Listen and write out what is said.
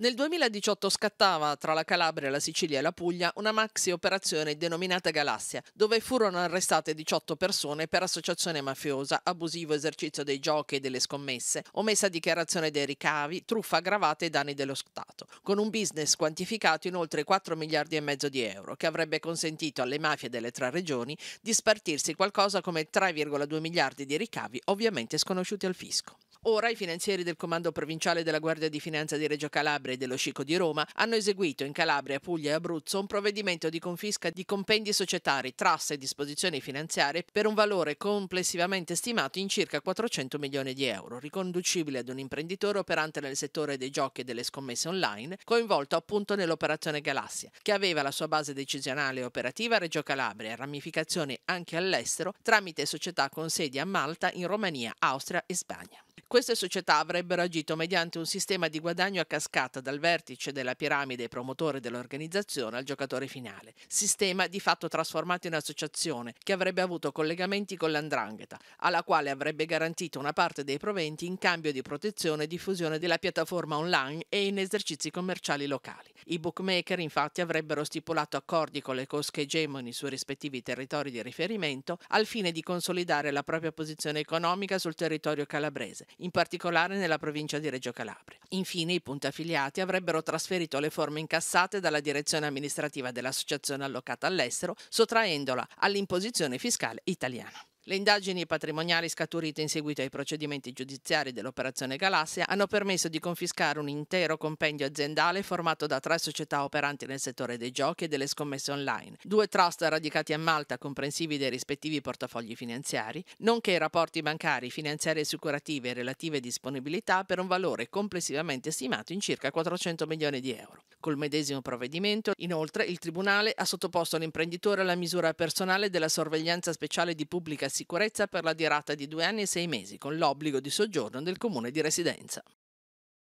Nel 2018 scattava tra la Calabria, la Sicilia e la Puglia una maxi operazione denominata Galassia, dove furono arrestate 18 persone per associazione mafiosa, abusivo esercizio dei giochi e delle scommesse, omessa dichiarazione dei ricavi, truffa aggravata e danni dello Stato, con un business quantificato in oltre 4 miliardi e mezzo di euro, che avrebbe consentito alle mafie delle tre regioni di spartirsi qualcosa come 3,2 miliardi di ricavi, ovviamente sconosciuti al fisco. Ora i finanzieri del Comando Provinciale della Guardia di Finanza di Reggio Calabria e dello Scico di Roma hanno eseguito in Calabria, Puglia e Abruzzo un provvedimento di confisca di compendi societari, trasse e disposizioni finanziarie per un valore complessivamente stimato in circa 400 milioni di euro, riconducibile ad un imprenditore operante nel settore dei giochi e delle scommesse online, coinvolto appunto nell'operazione Galassia, che aveva la sua base decisionale e operativa a Reggio Calabria, e ramificazioni anche all'estero tramite società con sedi a Malta, in Romania, Austria e Spagna. Queste società avrebbero agito mediante un sistema di guadagno a cascata dal vertice della piramide promotore dell'organizzazione al giocatore finale, sistema di fatto trasformato in associazione che avrebbe avuto collegamenti con l'andrangheta, alla quale avrebbe garantito una parte dei proventi in cambio di protezione e diffusione della piattaforma online e in esercizi commerciali locali. I bookmaker infatti avrebbero stipulato accordi con le cosche egemoni sui rispettivi territori di riferimento al fine di consolidare la propria posizione economica sul territorio calabrese, in particolare nella provincia di Reggio Calabria. Infine i punti affiliati avrebbero trasferito le forme incassate dalla direzione amministrativa dell'associazione allocata all'estero, sottraendola all'imposizione fiscale italiana. Le indagini patrimoniali scaturite in seguito ai procedimenti giudiziari dell'operazione Galassia hanno permesso di confiscare un intero compendio aziendale formato da tre società operanti nel settore dei giochi e delle scommesse online, due trust radicati a Malta comprensivi dei rispettivi portafogli finanziari, nonché rapporti bancari, finanziari e assicurativi e relative disponibilità per un valore complessivamente stimato in circa 400 milioni di euro. Col medesimo provvedimento, inoltre, il Tribunale ha sottoposto l'imprenditore alla misura personale della sorveglianza speciale di pubblica sicurezza sicurezza per la durata di due anni e sei mesi, con l'obbligo di soggiorno del comune di residenza.